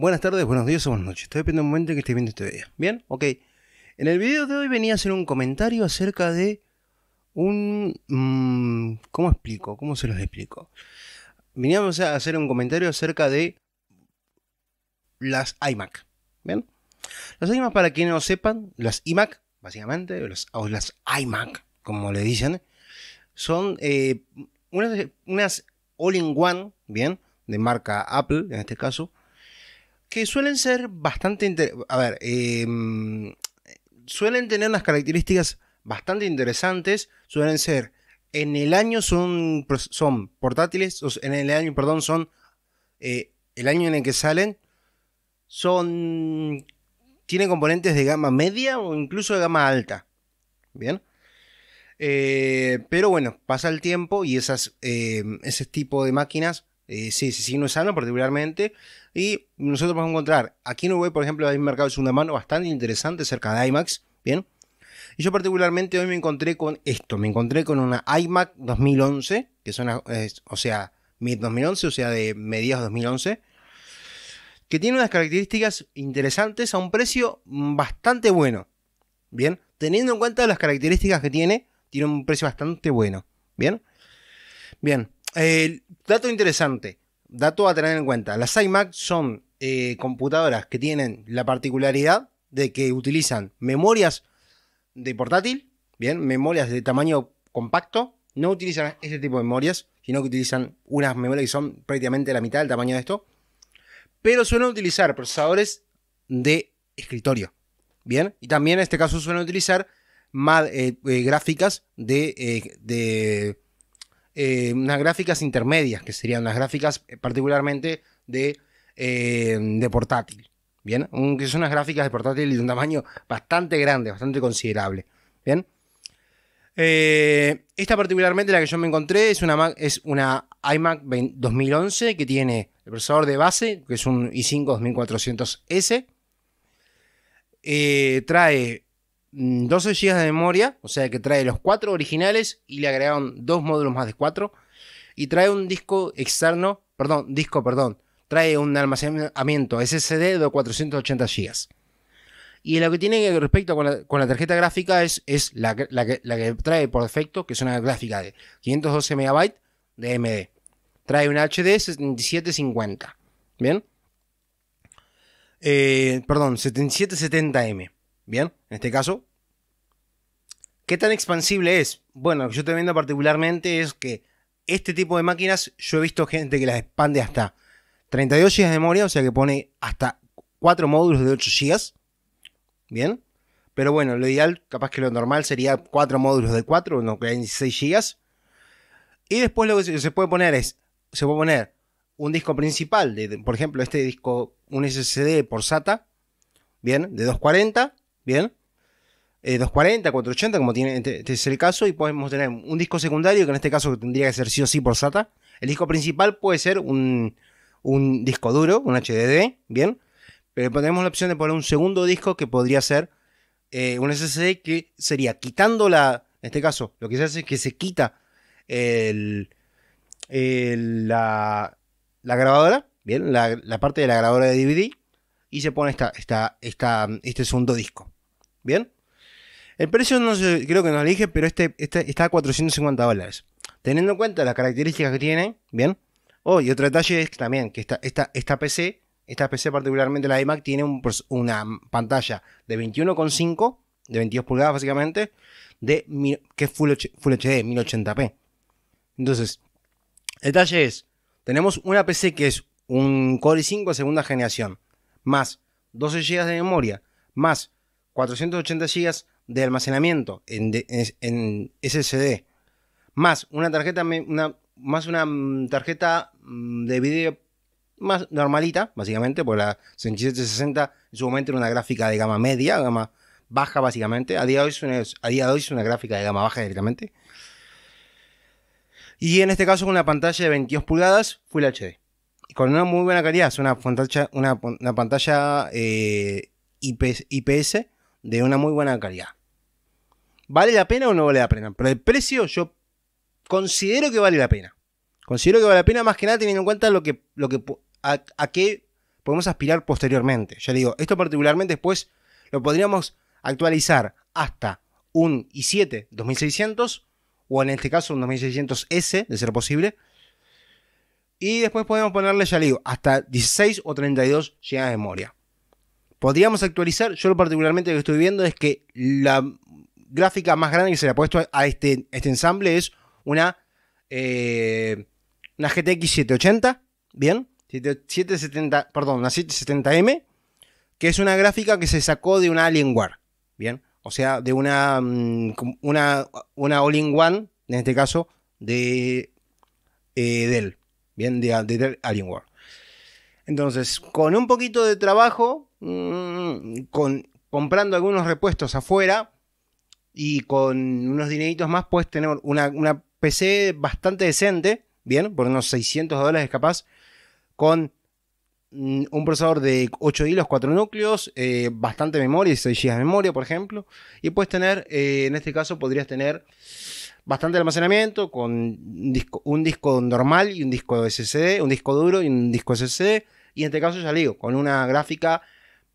Buenas tardes, buenos días o buenas noches. Estoy dependiendo del momento que esté viendo este video. ¿Bien? Ok. En el video de hoy venía a hacer un comentario acerca de un... Mm, ¿Cómo explico? ¿Cómo se los explico? Veníamos a hacer un comentario acerca de las iMac. ¿Bien? Las iMac, para quienes no sepan, las iMac, básicamente, o las, iMac, como le dicen, son eh, unas, unas all-in-one, ¿bien? De marca Apple, en este caso, que suelen ser bastante... A ver, em, suelen tener unas características bastante interesantes, suelen ser... En el año son, son portátiles, en el año, perdón, son... Eh, el año en el que salen, son... Tiene componentes de gama media o incluso de gama alta. Bien. Eh, pero bueno, pasa el tiempo y esas, em, ese tipo de máquinas eh, sí, sí, signo es particularmente. Y nosotros vamos a encontrar, aquí en Uruguay, por ejemplo, hay un mercado de segunda mano bastante interesante cerca de IMAX. Bien. Y yo particularmente hoy me encontré con esto, me encontré con una iMac 2011, que son, o sea, mid 2011, o sea, de mediados 2011, que tiene unas características interesantes a un precio bastante bueno. Bien, teniendo en cuenta las características que tiene, tiene un precio bastante bueno. Bien, bien, eh, dato interesante, dato a tener en cuenta. Las iMac son eh, computadoras que tienen la particularidad de que utilizan memorias de portátil, bien, memorias de tamaño compacto. No utilizan este tipo de memorias, sino que utilizan unas memorias que son prácticamente la mitad del tamaño de esto. Pero suelen utilizar procesadores de escritorio. Bien, y también en este caso suelen utilizar más, eh, gráficas de eh, unas gráficas intermedias, que serían las gráficas eh, particularmente de, eh, de portátil. Bien, que son unas gráficas de portátil de un tamaño bastante grande, bastante considerable. Bien. esta particularmente la que yo me encontré es una, es una iMac 2011 que tiene el procesador de base, que es un i5 2400S. trae 12 mm, GB de memoria, o sea que trae los 4 originales y le agregaron dos módulos más de 4. Y trae un disco externo, perdón, disco, perdón, trae un almacenamiento SSD de 480 GB. Y lo que tiene respecto con la, con la tarjeta gráfica es, es la, que, trae por defecto, que es una gráfica de 512 MB de MD, Trae un HD 7750. ¿Bien? Eh, perdón, 7770M. Bien, en este caso. ¿Qué tan expansible es? Bueno, lo que yo te vendo particularmente es que este tipo de máquinas yo he visto gente que las expande hasta 32 GB de memoria, o sea que pone hasta 4 módulos de 8 GB. Bien. Pero bueno, lo ideal, capaz que lo normal sería 4 módulos de 4, no que hay 16 GB. Y después lo que se puede poner es, se puede poner un disco principal, de, por ejemplo, este disco, un SSD por SATA, bien, de 240, ¿bien? 240, eh, 480, como tiene, este, este, es el caso, y podemos tener un disco secundario, que en este caso tendría que ser sí o sí por SATA. El disco principal puede ser un, disco duro, un HDD, ¿bien? Pero tenemos la opción de poner un segundo disco que podría ser eh, un SSD que sería quitando la, en este caso, lo que se hace es que se quita la, grabadora, ¿bien? La, parte de la grabadora de DVD y se pone esta, esta, esta, este segundo disco. ¿Bien? El precio no creo que no lo dije, pero este, este está a 450 dólares. Teniendo en cuenta las características que tiene, ¿bien? Oh, y otro detalle es también que esta, esta, PC, esta PC particularmente la iMac, tiene una pantalla de 21,5, de 22 pulgadas básicamente, de, que es Full, Full HD, 1080p. Entonces, el detalle es, tenemos una PC que es un Core i5 segunda generación, más 12 GB de memoria, más 480 GB de almacenamiento en, SSD, más una tarjeta, más una mm, tarjeta mm, de video más normalita, básicamente, porque la 6760 en su momento era una gráfica de gama media, gama baja básicamente. A día de hoy es una, a una gráfica de gama baja directamente. Y en este caso con una pantalla de 22 pulgadas Full HD. Con una muy buena calidad, es una pantalla, una, pantalla eh, IPS de una muy buena calidad. ¿Vale la pena o no vale la pena? Pero el precio yo considero que vale la pena. Considero que vale la pena más que nada teniendo en cuenta lo que, lo que, a, qué podemos aspirar posteriormente. Ya digo, esto particularmente después lo podríamos actualizar hasta un i7 2600 o en este caso un 2600S de ser posible. Y después podemos ponerle, ya digo, hasta 16 o 32 GB de memoria. Podríamos actualizar, yo lo particularmente que estoy viendo es que la gráfica más grande que se le ha puesto a este, este ensamble es una, eh, una GTX 780, ¿bien? 770, perdón, una 770M, que es una gráfica que se sacó de una Alienware, ¿bien? O sea, de una, mm, una, una All-in-One, en este caso, de eh, Dell, ¿bien? De, de Dell Alienware. Entonces, con un poquito de trabajo, Mm, comprando algunos repuestos afuera y con unos dineritos más puedes tener una, PC bastante decente, bien, por unos 600 dólares capaz, con mm, un procesador de 8 hilos, 4 núcleos, eh, bastante memoria, 6 GB de memoria, por ejemplo. Y puedes tener, eh, en este caso, podrías tener bastante almacenamiento con un disco, un disco normal y un disco SSD, un disco duro y un disco SSD. Y en este caso, ya digo, con una gráfica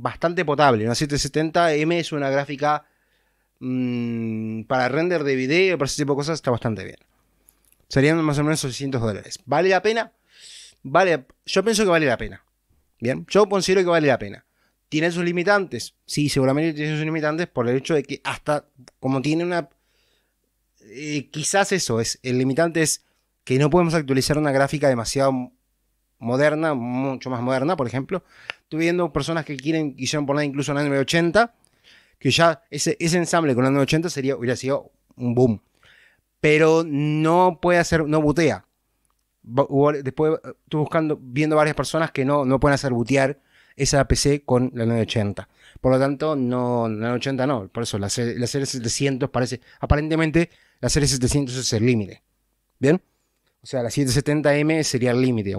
bastante potable. Una 770M es una gráfica mm, para render de video, para ese tipo de cosas, está bastante bien. Serían más o menos 600 dólares. ¿Vale la pena? Vale, yo pienso que vale la pena. Bien, yo considero que vale la pena. ¿Tiene sus limitantes? Sí, seguramente tiene sus limitantes por el hecho de que hasta como tiene una... Eh, quizás eso es, el limitante es que no podemos actualizar una gráfica demasiado moderna, mucho más moderna, por ejemplo. Estoy viendo personas que quieren, quisieron poner incluso la 980, que ya ese, ensamble con la 980 sería, hubiera sido un boom. Pero no puede hacer, no botea Después eh, estoy buscando, viendo varias personas que no, no pueden hacer butear esa PC con la 980. Por lo tanto, no, la 980 no. Por eso la, la serie 700 parece, aparentemente, la serie 700 es el límite. ¿Bien? O sea, la 770M sería el límite.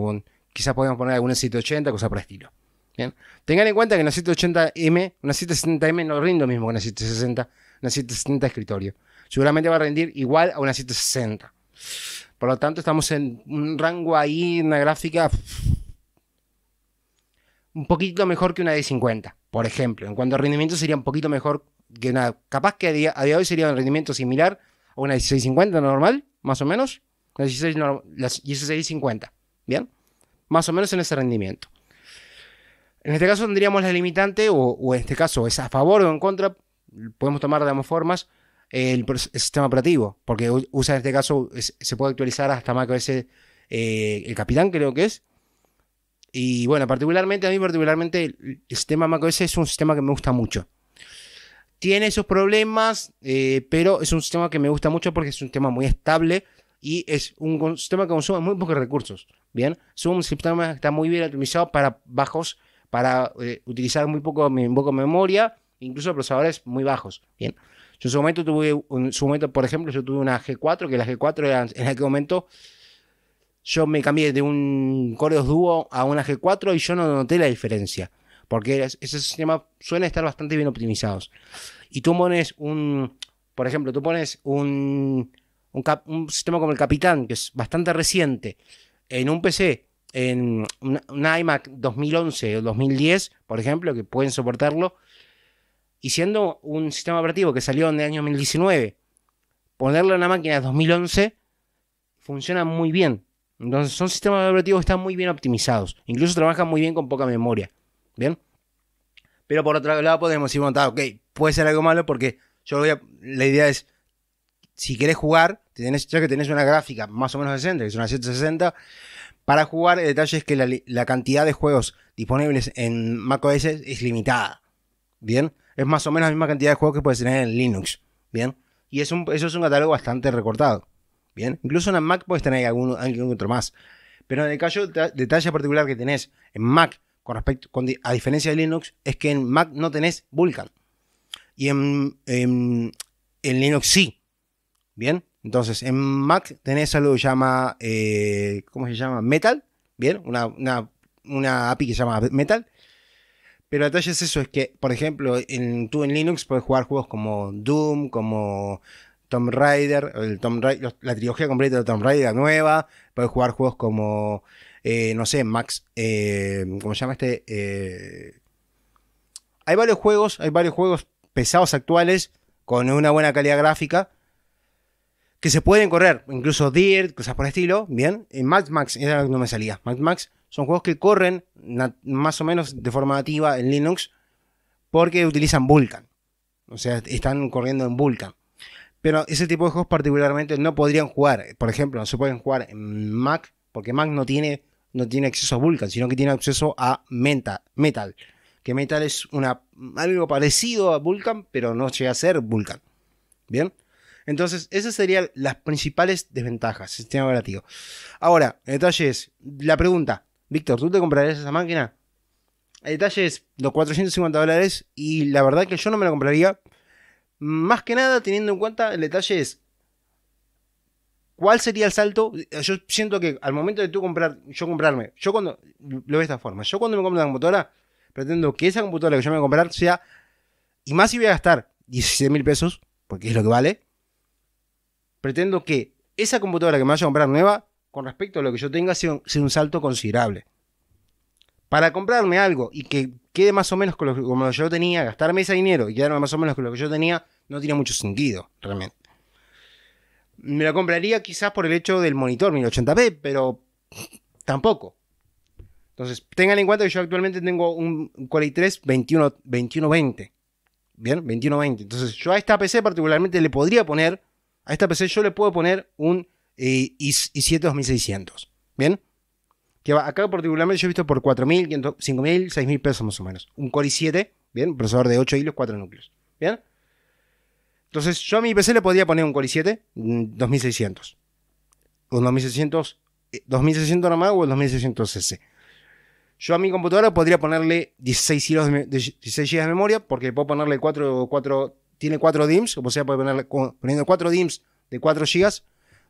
Quizás podemos poner alguna 780, cosa por el estilo. ¿Bien? Tengan en cuenta que una 780M, una 760M no rinde lo mismo que una 760, una 770 escritorio. Seguramente va a rendir igual a una 760. Por lo tanto, estamos en un rango ahí, en una gráfica un poquito mejor que una de 50, por ejemplo. En cuanto a rendimiento sería un poquito mejor que una... Capaz que a día, a de hoy sería un rendimiento similar a una 1650 normal, más o menos. La 16, 1650, ¿bien? más o menos en ese rendimiento. En este caso tendríamos la limitante, o, en este caso es a favor o en contra, podemos tomar de ambas formas, el, sistema operativo, porque usa en este caso, se puede actualizar hasta macOS eh, el capitán creo que es. Y bueno, particularmente, a mí particularmente el, el sistema macOS es un sistema que me gusta mucho. Tiene sus problemas, eh, pero es un sistema que me gusta mucho porque es un sistema muy estable y es un sistema que consume muy pocos recursos. Bien, es un sistema que está muy bien optimizado para bajos, para eh, utilizar muy poco, poco memoria, incluso procesadores muy bajos. Bien, yo en su momento tuve, en su momento, por ejemplo, yo tuve una G4, que la G4 era, en aquel momento yo me cambié de un Core 2 Duo a una G4 y yo no noté la diferencia, porque esos sistemas suelen estar bastante bien optimizados. Y tú pones un, por ejemplo, tú pones un un, sistema como el Capitán, que es bastante reciente, en un PC, en un, iMac 2011 o 2010, por ejemplo, que pueden soportarlo, y siendo un sistema operativo que salió en el año 2019, ponerlo en la máquina 2011 funciona muy bien. Entonces son sistemas operativos que están muy bien optimizados. Incluso trabajan muy bien con poca memoria. ¿Bien? Pero por otro lado podemos decir, bueno, ok, puede ser algo malo porque yo voy la idea es si querés jugar, tenés, ya que tenés una gráfica más o menos decente, que es una 760, para jugar el detalle es que la, cantidad de juegos disponibles en macOS es limitada. Bien, es más o menos la misma cantidad de juegos que puedes tener en Linux. Bien, y eso es un catálogo bastante recortado. Bien, incluso en Mac podés tener algún, otro más. Pero en el caso, detalle particular que tenés en Mac con respecto, a diferencia de Linux, es que en Mac no tenés Vulkan. Y en Linux sí. Bien, entonces en Mac tenés algo que llama, eh, ¿cómo se llama? Metal, bien, una, una, API que se llama Metal. Pero el detalle es eso, es que, por ejemplo, en, tú en Linux puedes jugar juegos como Doom, como Tomb Raider, el la trilogía completa de Tomb Raider, nueva, puedes jugar juegos como, eh, no sé, Max, eh, ¿cómo se llama este? hay varios juegos, hay varios juegos pesados actuales con una buena calidad gráfica que se pueden correr, incluso Dirt, cosas por el estilo, bien. En Max Max era lo que no me salía. Max Max son juegos que corren más o menos de forma nativa en Linux porque utilizan Vulkan. O sea, están corriendo en Vulkan. Pero ese tipo de juegos particularmente no podrían jugar. Por ejemplo, no se pueden jugar en Mac porque Mac no tiene, no tiene acceso a Vulkan, sino que tiene acceso a Metal. Que Metal es algo parecido a Vulkan, pero no llega a ser Vulkan. ¿Bien? Entonces, esas serían las principales desventajas del sistema operativo. Ahora, el detalle es, la pregunta, Víctor, ¿tú te comprarías esa máquina? El detalle es los 450 dólares y la verdad que yo no me la compraría. Más que nada teniendo en cuenta el detalle es cuál sería el salto. Yo siento que al momento de tú comprar, yo comprarme, yo cuando lo veo de esta forma, yo cuando me compro una computadora pretendo que esa computadora que yo me voy a comprar sea y más si voy a gastar 17 mil pesos, porque es lo que vale, pretendo que esa computadora que me vaya a comprar nueva, con respecto a lo que yo tenga, sea un, salto considerable. Para comprarme algo y que quede más o menos con lo que, como yo tenía, gastarme ese dinero y quedarme más o menos con lo que yo tenía, no tiene mucho sentido, realmente. Me la compraría quizás por el hecho del monitor 1080p, pero tampoco. Entonces, tengan en cuenta que yo actualmente tengo un Core 3 21, 2120. Bien, 2120. Entonces, yo a esta PC particularmente le podría poner a esta PC yo le puedo poner un eh, i7 2600. ¿Bien? Que va, acá particularmente yo he visto por 4.000, 5.000, 6.000 pesos más o menos. Un Core i7, ¿bien? Un procesador de 8 hilos, 4 núcleos. ¿Bien? Entonces yo a mi PC le podría poner un Core i7 2600. Mm, un 2600, 2600 eh, nomás o el 2600 CC. Yo a mi computadora podría ponerle 16 hilos de, 16 GB de memoria porque puedo ponerle 4, 4 tiene 4 DIMMs, como sea, puede poner, poniendo 4 DIMMs de 4 GB,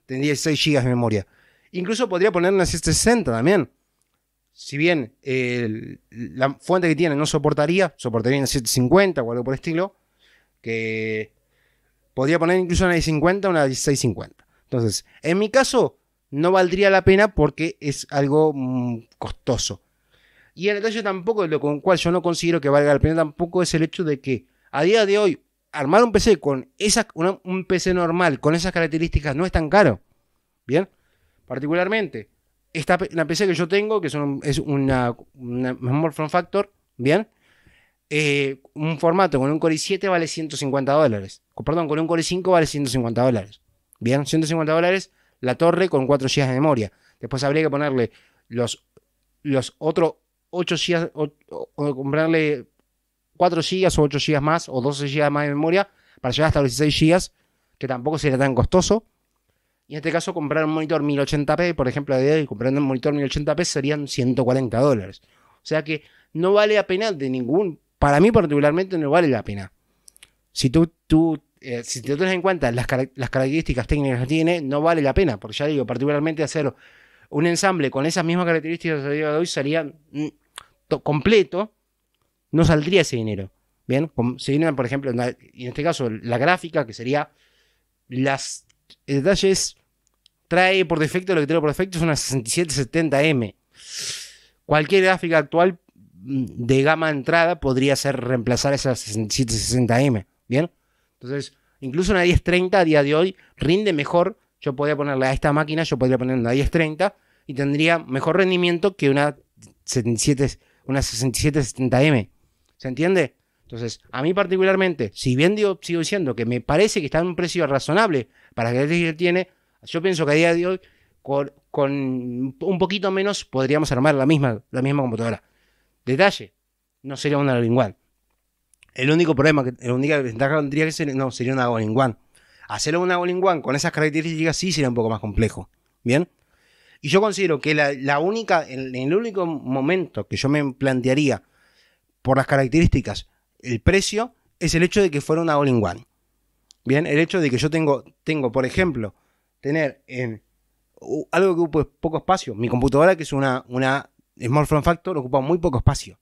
tendría 6 GB de memoria. Incluso podría poner una 760 también. Si bien la fuente que tiene no soportaría, soportaría una 750 o algo por el estilo, que podría poner incluso una 1050 o una 6.50. Entonces, en mi caso, no valdría la pena porque es algo mm, costoso. Y en el caso tampoco, lo con cual yo no considero que valga la pena tampoco, es el hecho de que a día de hoy armar un PC con esa, un PC normal con esas características no es tan caro. Bien, particularmente, esta, la PC que yo tengo, que son, es una, una Factor, bien, eh, un formato con un Core i7 vale 150 dólares. Perdón, con un Core i5 vale 150 dólares. Bien, 150 dólares la torre con 4 GB de memoria. Después habría que ponerle los, los otros 8 GB, o comprarle 4 GB o 8 GB más o 12 GB más de memoria para llegar hasta los 16 GB, que tampoco sería tan costoso. Y en este caso, comprar un monitor 1080p, por ejemplo, de hoy, comprando un monitor 1080p serían 140 dólares. O sea que no vale la pena de ningún. Para mí, particularmente, no vale la pena. Si tú, tú eh, si te tienes en cuenta las, características técnicas que tiene, no vale la pena. Porque ya digo, particularmente hacer un ensamble con esas mismas características de hoy sería mm, completo no saldría ese dinero. Bien, Como, si viene, por ejemplo, y en este caso la gráfica, que sería las detalles, trae por defecto, lo que trae por defecto es una 6770M. Cualquier gráfica actual mm, de gama de entrada podría ser reemplazar esa 6760M. Bien, entonces, incluso una 1030 a día de hoy rinde mejor. Yo podría ponerle a esta máquina, yo podría poner una 1030 y tendría mejor rendimiento que una 77, una 6770M. ¿Se entiende? Entonces, a mí particularmente, si bien digo, sigo diciendo que me parece que está en un precio razonable para que él tiene, yo pienso que a día de hoy, con, un poquito menos, podríamos armar la misma, la misma computadora. Detalle, no sería una One. El único problema, que, la única ventaja que tendría que ser, no, sería una all one Hacerlo una all one con esas características sí sería un poco más complejo. ¿Bien? Y yo considero que la, la única, el único momento que yo me plantearía por las características, el precio, es el hecho de que fuera una all-in-one. Bien, el hecho de que yo tengo, tengo por ejemplo, tener en algo que ocupa poco espacio, mi computadora que es una, una Small Factor ocupa muy poco espacio.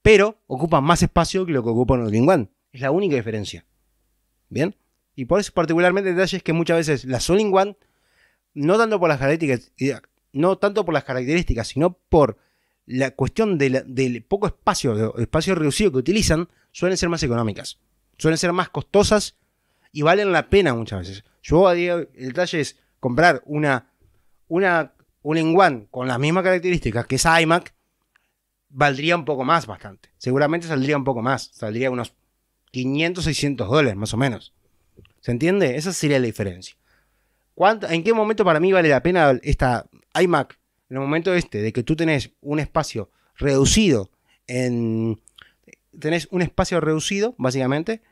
Pero ocupa más espacio que lo que ocupa un all-in-one. Es la única diferencia. Bien, y por eso particularmente detalles que muchas veces las all-in-one, no tanto por las características, no tanto por las características, sino por la cuestión del poco espacio, de espacio reducido que utilizan, suelen ser más económicas, suelen ser más costosas y valen la pena muchas veces. Yo el detalle es comprar una, una, un one con las mismas características que esa iMac, valdría un poco más bastante. Seguramente saldría un poco más, saldría unos 500, 600 dólares más o menos. ¿Se entiende? Esa sería la diferencia. ¿En qué momento para mí vale la pena esta iMac en el momento este de que tú tenés un espacio reducido en... Tenés un espacio reducido, básicamente,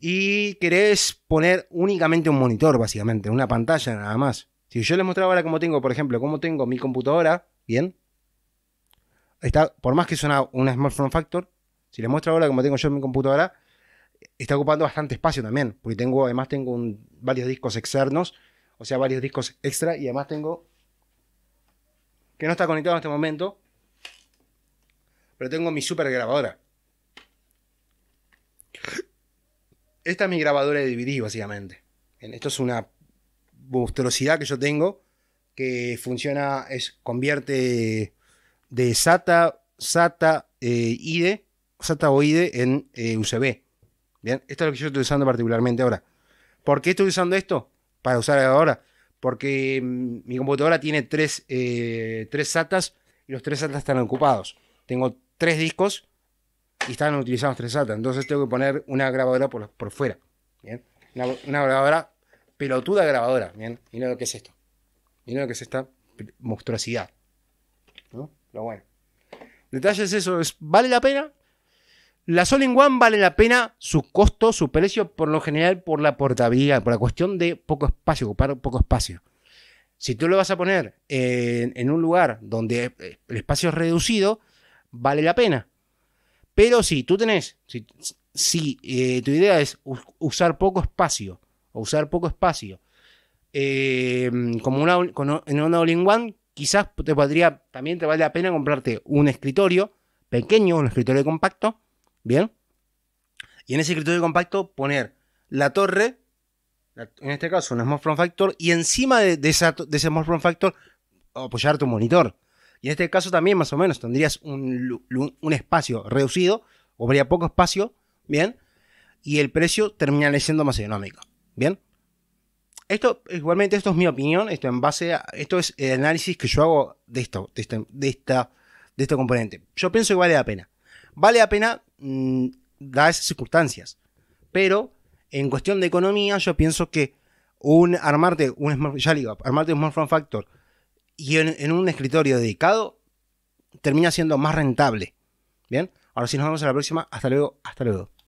y querés poner únicamente un monitor, básicamente, una pantalla nada más. Si yo les mostraba ahora cómo tengo, por ejemplo, cómo tengo mi computadora, bien, está, por más que suena una, smartphone factor, si les muestro ahora cómo tengo yo mi computadora, está ocupando bastante espacio también, porque tengo, además tengo varios discos externos, o sea, varios discos extra, y además tengo que no está conectado en este momento, pero tengo mi super grabadora. Esta es mi grabadora de DVD, básicamente. Esto es una monstruosidad que yo tengo, que funciona, es, convierte de SATA, SATA eh, IDE, SATA o IDE en eh, USB. Bien, esto es lo que yo estoy usando particularmente ahora. ¿Por qué estoy usando esto? Para usar ahora porque mm, mi computadora tiene tres, eh, SATAs y los tres SATAs están ocupados. Tengo tres discos y están utilizados tres SATA. Entonces tengo que poner una grabadora por, por fuera. ¿bien? Una, grabadora, pelotuda grabadora. ¿bien? no lo que es esto. no lo que es esta monstruosidad. ¿no? Pero bueno. Detalles, eso es, ¿vale la pena? Las All One vale la pena su costo, su precio, por lo general por la portabilidad, por la cuestión de poco espacio, ocupar poco espacio. Si tú lo vas a poner en, un lugar donde eh, el espacio es reducido, vale la pena. Pero si tú tenés, si, eh, tu idea es usar poco espacio, o usar poco espacio, em, como en una all-in-one, quizás te podría, también te vale la pena comprarte un escritorio pequeño, un escritorio compacto, ¿Bien? Y en ese escritorio compacto poner la torre, en este caso una Small front Factor, y encima de, esa, ese Small Factor apoyar tu monitor. Y en este caso también más o menos tendrías un, espacio reducido, o habría poco espacio, ¿bien? Y el precio terminaría siendo más económico, ¿bien? Esto, igualmente, esto es mi opinión, esto en base a, esto es el análisis que yo hago de esto, de, este, esta, de este componente. Yo pienso que vale la pena. Vale la pena Mm, da esas circunstancias. Pero en cuestión de economía, yo pienso que un armarte un ya armarte un smartphone factor y en, un escritorio dedicado termina siendo más rentable. Bien, ahora si nos vemos en la próxima. Hasta luego, hasta luego.